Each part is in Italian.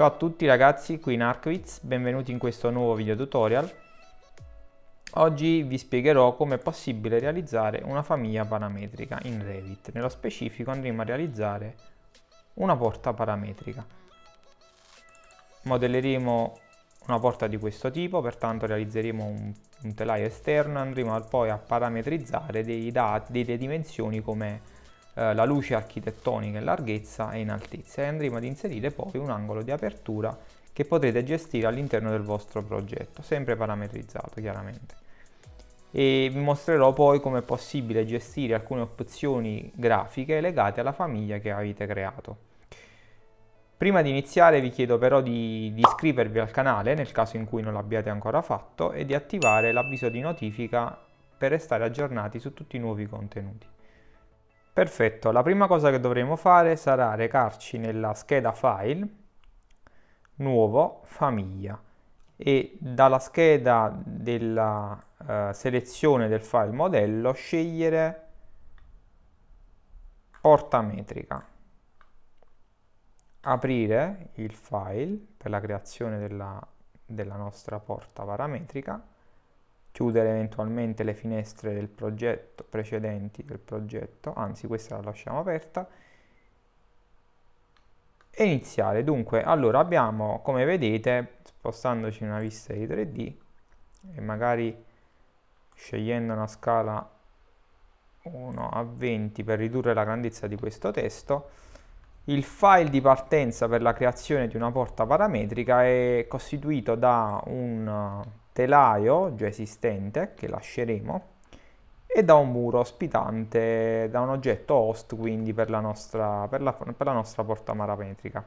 Ciao a tutti ragazzi, qui in Arkwitz, benvenuti in questo nuovo video tutorial. Oggi vi spiegherò come è possibile realizzare una famiglia parametrica in Revit. Nello specifico andremo a realizzare una porta parametrica. Modelleremo una porta di questo tipo, pertanto realizzeremo un, un telaio esterno e andremo poi a parametrizzare dei dati, delle dimensioni come eh, la luce architettonica in larghezza e in altezza e andremo ad inserire poi un angolo di apertura che potrete gestire all'interno del vostro progetto, sempre parametrizzato chiaramente. E vi mostrerò poi come è possibile gestire alcune opzioni grafiche legate alla famiglia che avete creato. Prima di iniziare vi chiedo però di, di, iscrivervi al canale nel caso in cui non l'abbiate ancora fatto e di attivare l'avviso di notifica per restare aggiornati su tutti i nuovi contenuti. Perfetto, la prima cosa che dovremo fare sarà recarci nella scheda file, nuovo, famiglia e dalla scheda della eh, selezione del file modello scegliere porta metrica. Aprire il file per la creazione della, della nostra porta parametrica chiudere eventualmente le finestre del progetto precedenti del progetto anzi questa la lasciamo aperta e iniziare dunque allora abbiamo come vedete spostandoci in una vista di 3d e magari scegliendo una scala 1 a 20 per ridurre la grandezza di questo testo il file di partenza per la creazione di una porta parametrica è costituito da un telaio già esistente che lasceremo e da un muro ospitante da un oggetto host quindi per la nostra, per la, per la nostra porta parametrica.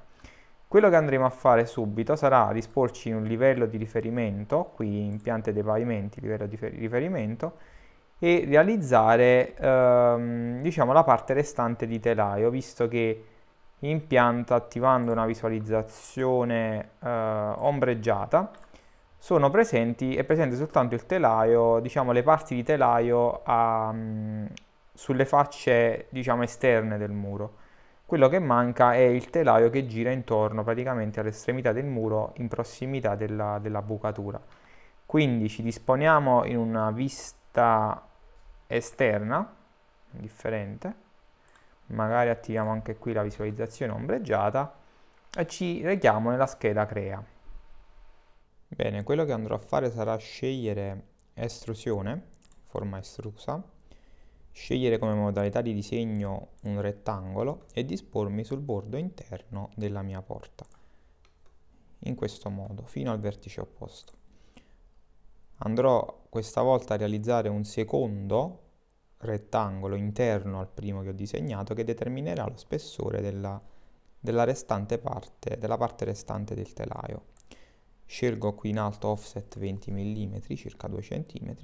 Quello che andremo a fare subito sarà disporci un livello di riferimento, qui impiante dei pavimenti, livello di riferimento, e realizzare ehm, diciamo, la parte restante di telaio, visto che in attivando una visualizzazione eh, ombreggiata sono presenti, è presente soltanto il telaio, diciamo le parti di telaio a, mm, sulle facce diciamo esterne del muro. Quello che manca è il telaio che gira intorno praticamente all'estremità del muro in prossimità della, della bucatura. Quindi ci disponiamo in una vista esterna, differente, magari attiviamo anche qui la visualizzazione ombreggiata e ci rechiamo nella scheda crea. Bene, quello che andrò a fare sarà scegliere estrusione, forma estrusa, scegliere come modalità di disegno un rettangolo e dispormi sul bordo interno della mia porta, in questo modo, fino al vertice opposto. Andrò questa volta a realizzare un secondo rettangolo interno al primo che ho disegnato che determinerà lo spessore della, della, restante parte, della parte restante del telaio scelgo qui in alto offset 20 mm, circa 2 cm,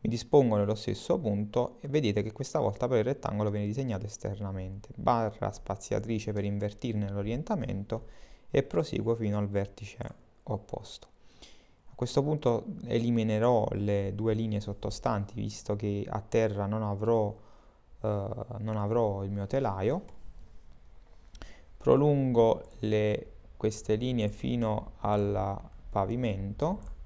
mi dispongo nello stesso punto e vedete che questa volta però il rettangolo viene disegnato esternamente, barra spaziatrice per invertirne l'orientamento e proseguo fino al vertice opposto. A questo punto eliminerò le due linee sottostanti visto che a terra non avrò, eh, non avrò il mio telaio, prolungo le, queste linee fino alla pavimento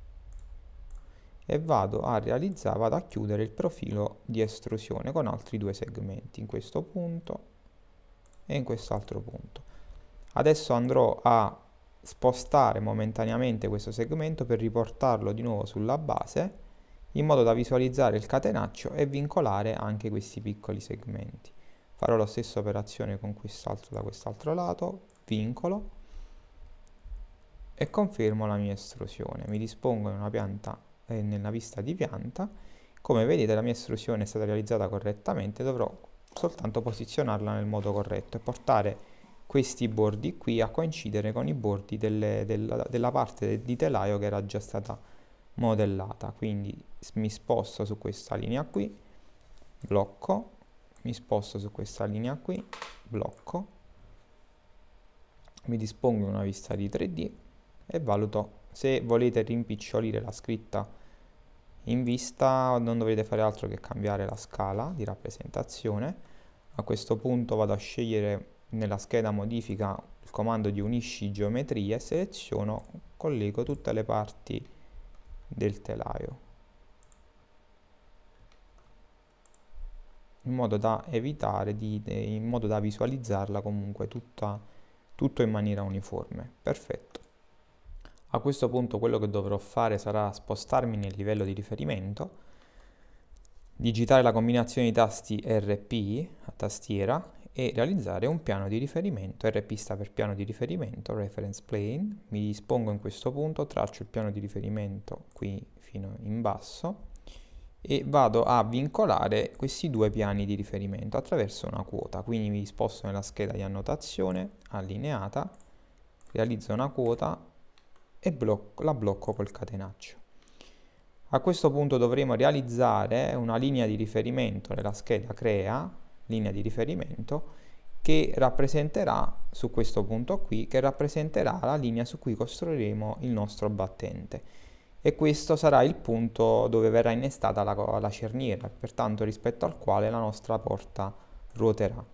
e vado a realizzare, vado a chiudere il profilo di estrusione con altri due segmenti in questo punto e in quest'altro punto. Adesso andrò a spostare momentaneamente questo segmento per riportarlo di nuovo sulla base in modo da visualizzare il catenaccio e vincolare anche questi piccoli segmenti. Farò la stessa operazione con quest'altro da quest'altro lato, vincolo e confermo la mia estrusione. Mi dispongo in una pianta, eh, nella vista di pianta. Come vedete la mia estrusione è stata realizzata correttamente, dovrò soltanto posizionarla nel modo corretto e portare questi bordi qui a coincidere con i bordi delle, della, della, parte di telaio che era già stata modellata. Quindi mi sposto su questa linea qui, blocco, mi sposto su questa linea qui, blocco, mi dispongo in una vista di 3D e valuto. Se volete rimpicciolire la scritta in vista non dovete fare altro che cambiare la scala di rappresentazione. A questo punto vado a scegliere nella scheda modifica il comando di unisci geometrie e seleziono, collego tutte le parti del telaio in modo da evitare di, in modo da visualizzarla comunque tutta, tutto in maniera uniforme perfetto a questo punto quello che dovrò fare sarà spostarmi nel livello di riferimento, digitare la combinazione di tasti RP a tastiera e realizzare un piano di riferimento, RP sta per piano di riferimento, reference plane, mi dispongo in questo punto, traccio il piano di riferimento qui fino in basso e vado a vincolare questi due piani di riferimento attraverso una quota, quindi mi sposto nella scheda di annotazione allineata, realizzo una quota e blocco, la blocco col catenaccio. A questo punto dovremo realizzare una linea di riferimento nella scheda crea, linea di riferimento, che rappresenterà su questo punto qui, che rappresenterà la linea su cui costruiremo il nostro battente. E questo sarà il punto dove verrà innestata la, la cerniera, pertanto rispetto al quale la nostra porta ruoterà.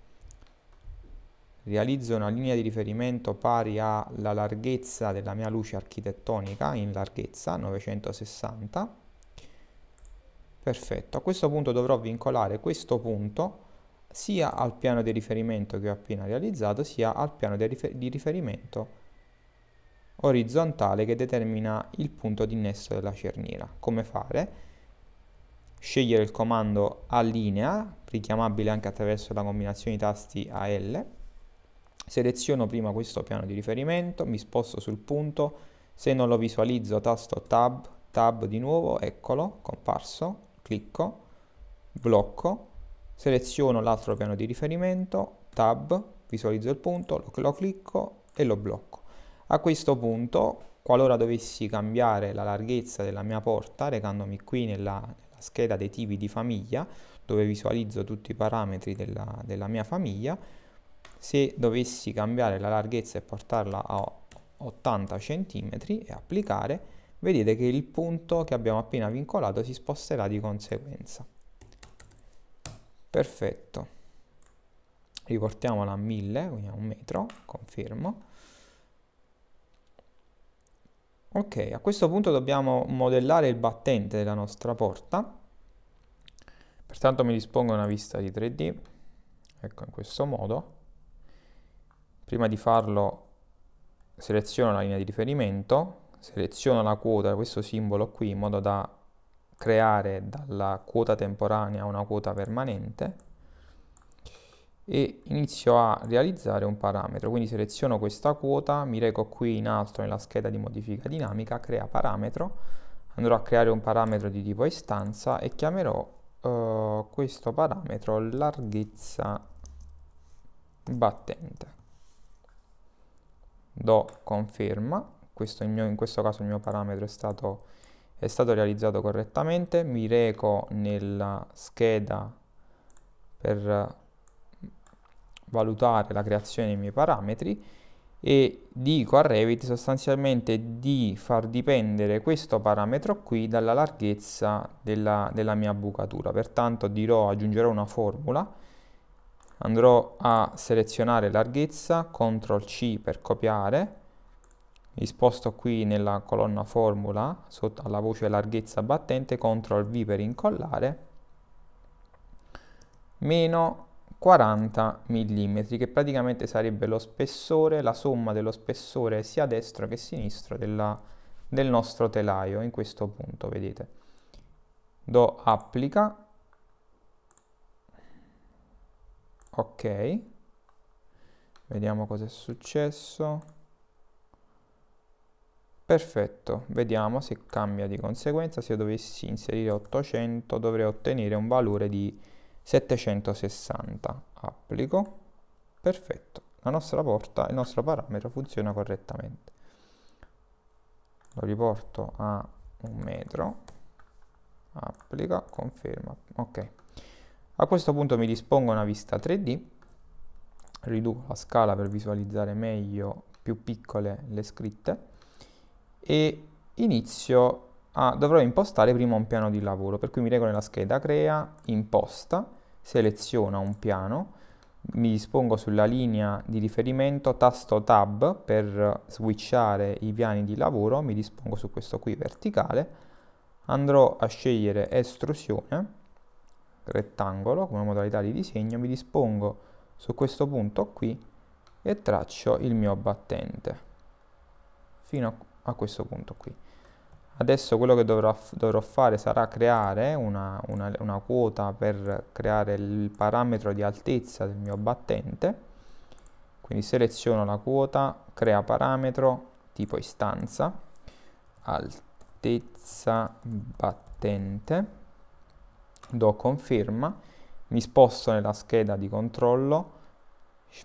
Realizzo una linea di riferimento pari alla larghezza della mia luce architettonica in larghezza 960. Perfetto, a questo punto dovrò vincolare questo punto sia al piano di riferimento che ho appena realizzato sia al piano di, rifer di riferimento orizzontale che determina il punto di innesso della cerniera. Come fare? Scegliere il comando allinea, richiamabile anche attraverso la combinazione di tasti AL, seleziono prima questo piano di riferimento, mi sposto sul punto, se non lo visualizzo tasto tab, tab di nuovo, eccolo, comparso, clicco, blocco, seleziono l'altro piano di riferimento, tab, visualizzo il punto, lo, lo clicco e lo blocco. A questo punto, qualora dovessi cambiare la larghezza della mia porta, recandomi qui nella, nella scheda dei tipi di famiglia, dove visualizzo tutti i parametri della, della mia famiglia, se dovessi cambiare la larghezza e portarla a 80 cm e applicare, vedete che il punto che abbiamo appena vincolato si sposterà di conseguenza. Perfetto. Riportiamola a 1000, quindi a un metro, confermo. Ok, a questo punto dobbiamo modellare il battente della nostra porta. Pertanto mi dispongo a una vista di 3D, ecco in questo modo Prima di farlo seleziono la linea di riferimento, seleziono la quota, questo simbolo qui, in modo da creare dalla quota temporanea una quota permanente e inizio a realizzare un parametro. Quindi seleziono questa quota, mi reco qui in alto nella scheda di modifica dinamica, crea parametro, andrò a creare un parametro di tipo istanza e chiamerò uh, questo parametro larghezza battente do conferma, questo mio, in questo caso il mio parametro è stato, è stato realizzato correttamente, mi reco nella scheda per mm, valutare la creazione dei miei parametri e dico a Revit sostanzialmente di far dipendere questo parametro qui dalla larghezza della, della mia bucatura pertanto dirò aggiungerò una formula andrò a selezionare larghezza, CTRL C per copiare, mi sposto qui nella colonna formula sotto alla voce larghezza battente, CTRL V per incollare, meno 40 mm che praticamente sarebbe lo spessore, la somma dello spessore sia destro che sinistro della, del nostro telaio in questo punto, vedete. Do applica ok vediamo cosa è successo perfetto vediamo se cambia di conseguenza se io dovessi inserire 800 dovrei ottenere un valore di 760 applico perfetto la nostra porta il nostro parametro funziona correttamente lo riporto a un metro applica conferma ok a questo punto mi dispongo una vista 3D, riduco la scala per visualizzare meglio più piccole le scritte e inizio a, dovrò impostare prima un piano di lavoro, per cui mi reggo nella scheda crea, imposta, seleziona un piano, mi dispongo sulla linea di riferimento, tasto tab per switchare i piani di lavoro, mi dispongo su questo qui verticale, andrò a scegliere estrusione, rettangolo come modalità di disegno, mi dispongo su questo punto qui e traccio il mio battente fino a, a questo punto qui. Adesso quello che dovrò, dovrò fare sarà creare una, una, una quota per creare il parametro di altezza del mio battente. Quindi seleziono la quota, crea parametro tipo istanza, altezza battente do conferma, mi sposto nella scheda di controllo,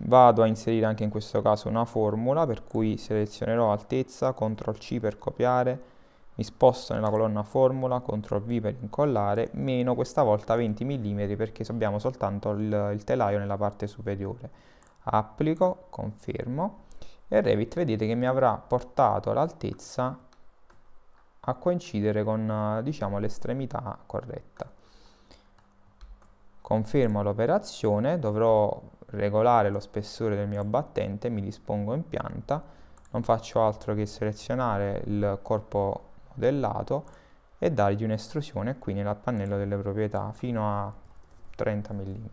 vado a inserire anche in questo caso una formula per cui selezionerò altezza, CTRL C per copiare, mi sposto nella colonna formula, CTRL V per incollare, meno questa volta 20 mm perché abbiamo soltanto il, il telaio nella parte superiore. Applico, confermo e Revit vedete che mi avrà portato l'altezza a coincidere con diciamo l'estremità corretta. Confermo l'operazione, dovrò regolare lo spessore del mio battente, mi dispongo in pianta, non faccio altro che selezionare il corpo modellato e dargli un'estrusione qui nel pannello delle proprietà fino a 30 mm.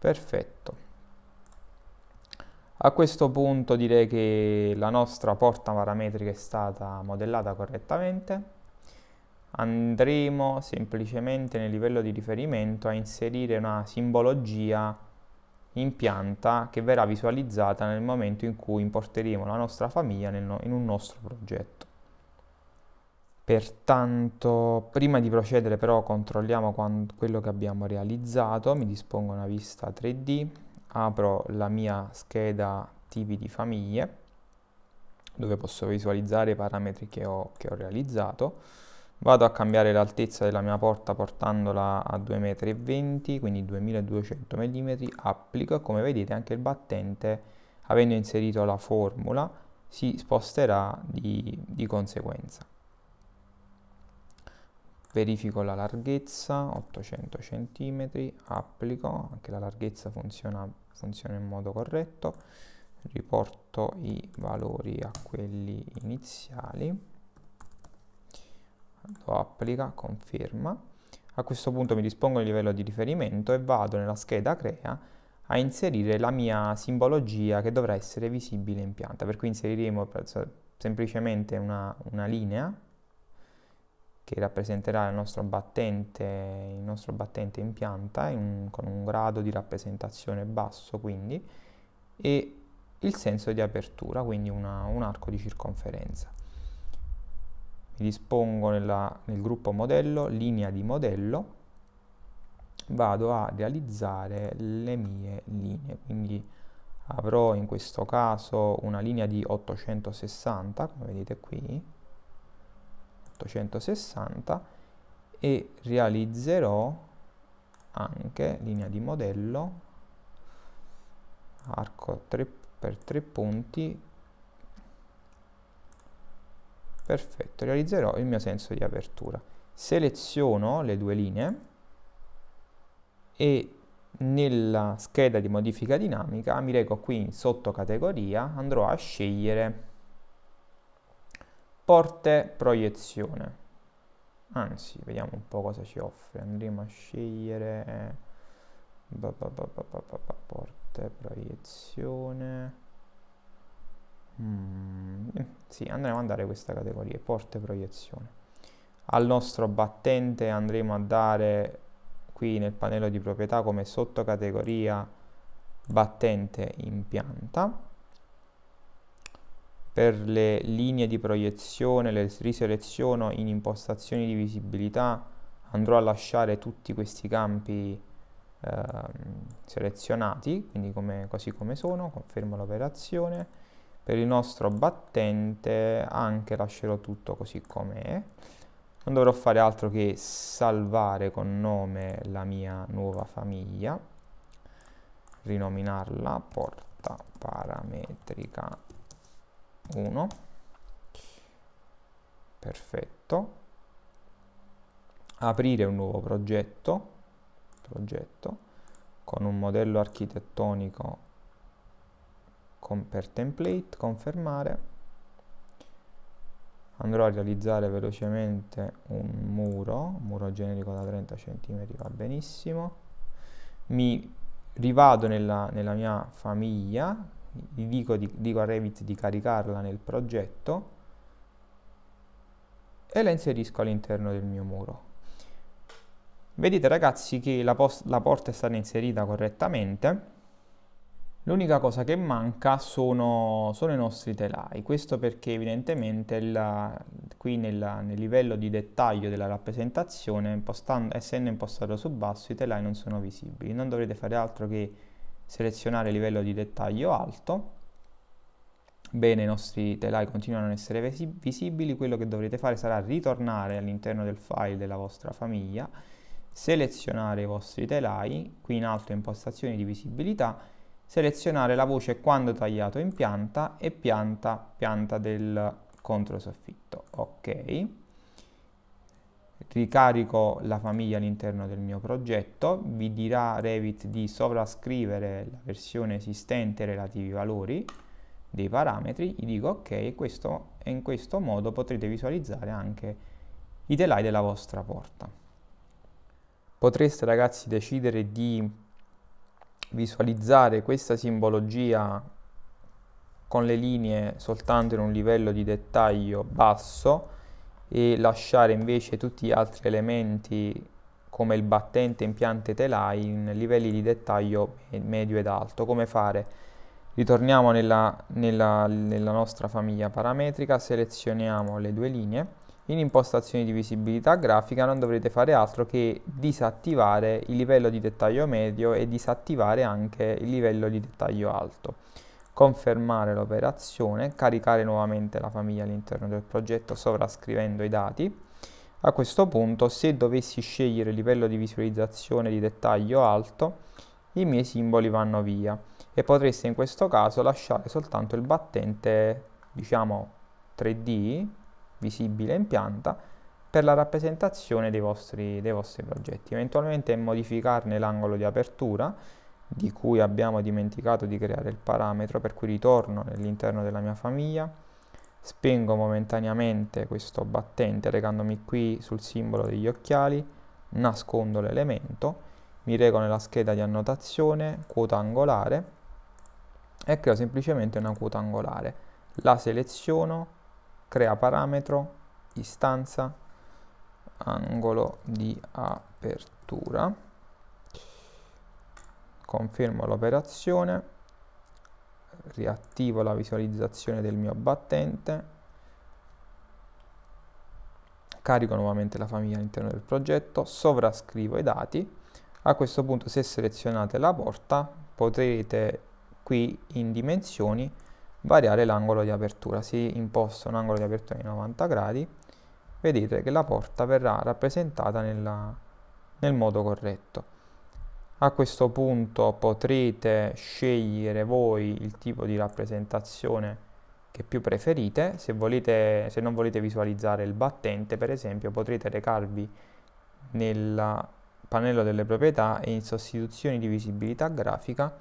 Perfetto. A questo punto direi che la nostra porta parametrica è stata modellata correttamente andremo semplicemente nel livello di riferimento a inserire una simbologia in pianta che verrà visualizzata nel momento in cui importeremo la nostra famiglia no in un nostro progetto. Pertanto, prima di procedere però controlliamo quello che abbiamo realizzato, mi dispongo una vista 3D, apro la mia scheda tipi di famiglie, dove posso visualizzare i parametri che ho, che ho realizzato, Vado a cambiare l'altezza della mia porta portandola a 2,20 m, quindi 2200 mm, applico e come vedete anche il battente, avendo inserito la formula, si sposterà di, di conseguenza. Verifico la larghezza, 800 cm, applico, anche la larghezza funziona, funziona in modo corretto, riporto i valori a quelli iniziali lo applica, conferma. A questo punto mi dispongo il livello di riferimento e vado nella scheda crea a inserire la mia simbologia che dovrà essere visibile in pianta. Per cui inseriremo semplicemente una, una linea che rappresenterà il nostro battente, il nostro battente in pianta in, con un grado di rappresentazione basso quindi e il senso di apertura, quindi una, un arco di circonferenza dispongo nella, nel gruppo modello, linea di modello, vado a realizzare le mie linee, quindi avrò in questo caso una linea di 860, come vedete qui, 860, e realizzerò anche linea di modello, arco 3 per 3 punti, perfetto, realizzerò il mio senso di apertura. Seleziono le due linee e nella scheda di modifica dinamica mi reco qui in sottocategoria, andrò a scegliere porte proiezione. Anzi, vediamo un po' cosa ci offre. Andremo a scegliere eh, porte proiezione Mm, eh, sì, andremo a dare questa categoria, porte proiezione. Al nostro battente andremo a dare qui nel pannello di proprietà come sottocategoria battente in pianta. Per le linee di proiezione le riseleziono in impostazioni di visibilità, andrò a lasciare tutti questi campi eh, selezionati, quindi come, così come sono, confermo l'operazione per il nostro battente anche lascerò tutto così com'è non dovrò fare altro che salvare con nome la mia nuova famiglia rinominarla porta parametrica 1 perfetto aprire un nuovo progetto progetto con un modello architettonico con, per template, confermare. Andrò a realizzare velocemente un muro, un muro generico da 30 cm va benissimo. Mi rivado nella, nella mia famiglia, gli dico, di, dico a Revit di caricarla nel progetto e la inserisco all'interno del mio muro. Vedete ragazzi che la, la porta è stata inserita correttamente L'unica cosa che manca sono, sono, i nostri telai, questo perché evidentemente il, qui nel, nel, livello di dettaglio della rappresentazione, impostando, essendo impostato su basso, i telai non sono visibili. Non dovrete fare altro che selezionare il livello di dettaglio alto. Bene, i nostri telai continuano a essere visibili, quello che dovrete fare sarà ritornare all'interno del file della vostra famiglia, selezionare i vostri telai, qui in alto impostazioni di visibilità, selezionare la voce quando tagliato in pianta e pianta, pianta del controsoffitto. Ok. Ricarico la famiglia all'interno del mio progetto, vi dirà Revit di sovrascrivere la versione esistente relativi valori dei parametri, gli dico ok e in questo modo potrete visualizzare anche i telai della vostra porta. Potreste ragazzi decidere di visualizzare questa simbologia con le linee soltanto in un livello di dettaglio basso e lasciare invece tutti gli altri elementi come il battente in piante telai in livelli di dettaglio medio ed alto. Come fare? Ritorniamo nella, nella, nella nostra famiglia parametrica, selezioniamo le due linee in impostazioni di visibilità grafica non dovrete fare altro che disattivare il livello di dettaglio medio e disattivare anche il livello di dettaglio alto. Confermare l'operazione, caricare nuovamente la famiglia all'interno del progetto sovrascrivendo i dati. A questo punto se dovessi scegliere il livello di visualizzazione di dettaglio alto i miei simboli vanno via e potreste in questo caso lasciare soltanto il battente diciamo 3D visibile in pianta per la rappresentazione dei vostri, dei vostri progetti. Eventualmente modificarne l'angolo di apertura di cui abbiamo dimenticato di creare il parametro per cui ritorno nell'interno della mia famiglia, spengo momentaneamente questo battente recandomi qui sul simbolo degli occhiali, nascondo l'elemento, mi rego nella scheda di annotazione, quota angolare e creo semplicemente una quota angolare. La seleziono, crea parametro, istanza, angolo di apertura, confermo l'operazione, riattivo la visualizzazione del mio battente, carico nuovamente la famiglia all'interno del progetto, sovrascrivo i dati, a questo punto se selezionate la porta potrete qui in dimensioni variare l'angolo di apertura. Si imposta un angolo di apertura di 90 gradi, vedete che la porta verrà rappresentata nella, nel modo corretto. A questo punto potrete scegliere voi il tipo di rappresentazione che più preferite. Se, volete, se non volete visualizzare il battente, per esempio, potrete recarvi nel pannello delle proprietà e in sostituzioni di visibilità grafica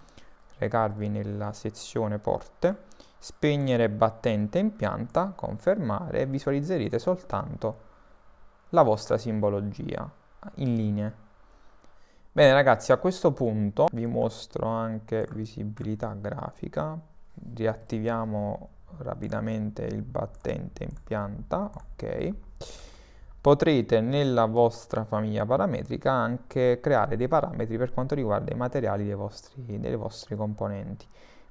recarvi nella sezione porte Spegnere battente in pianta, confermare e visualizzerete soltanto la vostra simbologia in linea. Bene ragazzi, a questo punto vi mostro anche visibilità grafica. Riattiviamo rapidamente il battente in pianta, ok. Potrete nella vostra famiglia parametrica anche creare dei parametri per quanto riguarda i materiali dei vostri, dei vostri componenti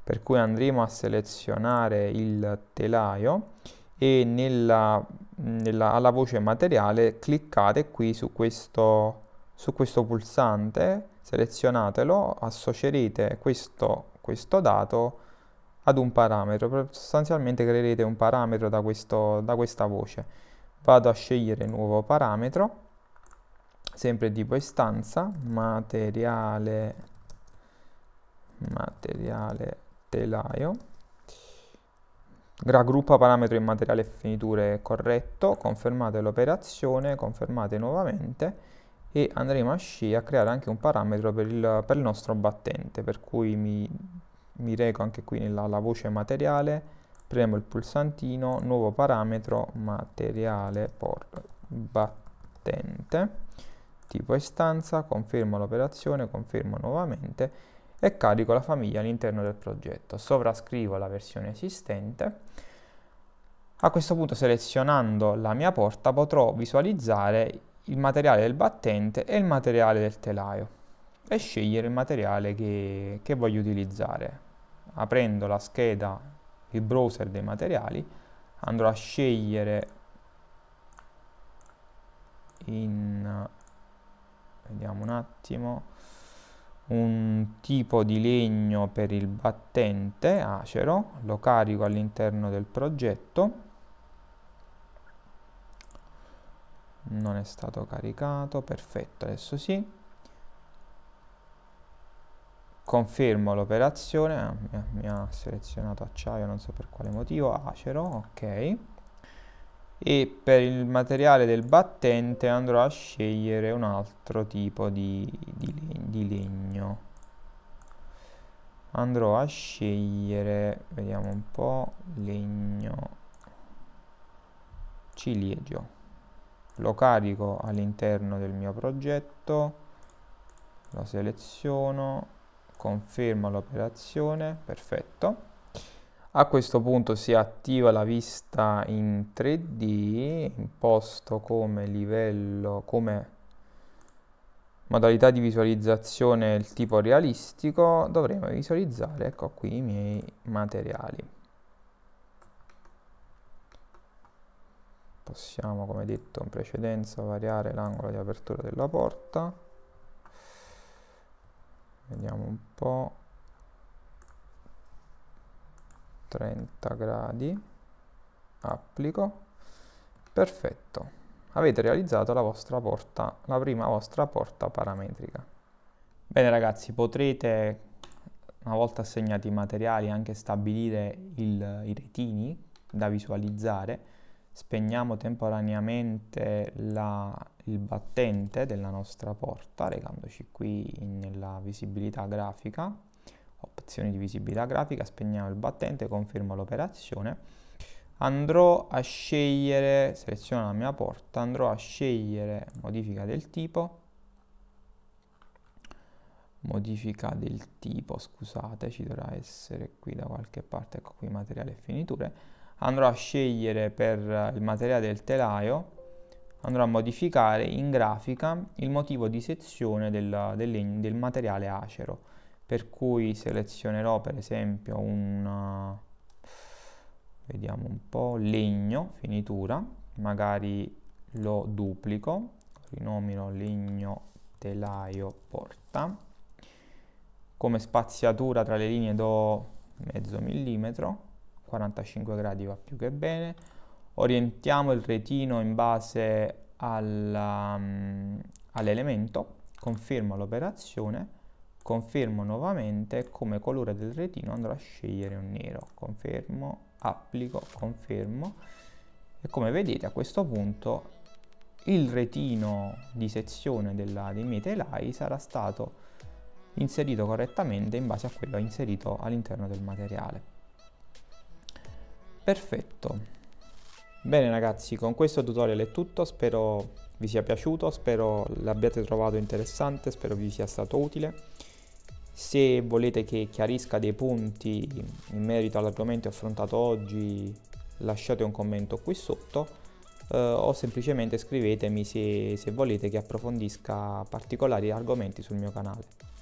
per cui andremo a selezionare il telaio e nella, nella, alla voce materiale cliccate qui su questo, su questo pulsante, selezionatelo, associerete questo, questo, dato ad un parametro, sostanzialmente creerete un parametro da, questo, da questa voce. Vado a scegliere nuovo parametro, sempre tipo istanza, materiale, materiale telaio. Raggruppa parametro in materiale e finiture corretto, confermate l'operazione, confermate nuovamente e andremo a sci a creare anche un parametro per il, per il nostro battente, per cui mi, mi reco anche qui nella voce materiale, premo il pulsantino, nuovo parametro, materiale por battente, tipo istanza, confermo l'operazione, confermo nuovamente e carico la famiglia all'interno del progetto. Sovrascrivo la versione esistente. A questo punto selezionando la mia porta potrò visualizzare il materiale del battente e il materiale del telaio e scegliere il materiale che, che voglio utilizzare. Aprendo la scheda, il browser dei materiali, andrò a scegliere in... vediamo un attimo un tipo di legno per il battente acero, lo carico all'interno del progetto, non è stato caricato, perfetto, adesso sì. Confermo l'operazione, ah, mi, mi ha selezionato acciaio, non so per quale motivo, acero, ok e per il materiale del battente andrò a scegliere un altro tipo di, di, di legno andrò a scegliere vediamo un po' legno ciliegio lo carico all'interno del mio progetto lo seleziono confermo l'operazione perfetto a questo punto si attiva la vista in 3D, imposto come livello, come modalità di visualizzazione il tipo realistico, dovremo visualizzare, ecco qui, i miei materiali. Possiamo, come detto in precedenza, variare l'angolo di apertura della porta. Vediamo un po'. 30 gradi, applico, perfetto, avete realizzato la vostra porta, la prima vostra porta parametrica. Bene ragazzi, potrete una volta assegnati i materiali anche stabilire il, i retini da visualizzare, spegniamo temporaneamente la, il battente della nostra porta recandoci qui nella visibilità grafica opzioni di visibilità grafica, spegniamo il battente, confermo l'operazione. Andrò a scegliere, seleziono la mia porta, andrò a scegliere modifica del tipo, modifica del tipo, scusate, ci dovrà essere qui da qualche parte, ecco qui materiale e finiture, andrò a scegliere per il materiale del telaio, andrò a modificare in grafica il motivo di sezione del, del, del materiale acero per cui selezionerò per esempio un eh, vediamo un po' legno finitura magari lo duplico rinomino legno telaio porta come spaziatura tra le linee do mezzo millimetro 45 gradi va più che bene orientiamo il retino in base mm, all'elemento all confermo l'operazione confermo nuovamente come colore del retino andrò a scegliere un nero confermo applico confermo e come vedete a questo punto il retino di sezione della, dei miei telai sarà stato inserito correttamente in base a quello inserito all'interno del materiale perfetto bene ragazzi con questo tutorial è tutto spero vi sia piaciuto spero l'abbiate trovato interessante spero vi sia stato utile se volete che chiarisca dei punti in merito all'argomento affrontato oggi, lasciate un commento qui sotto eh, o semplicemente scrivetemi se, se volete che approfondisca particolari argomenti sul mio canale.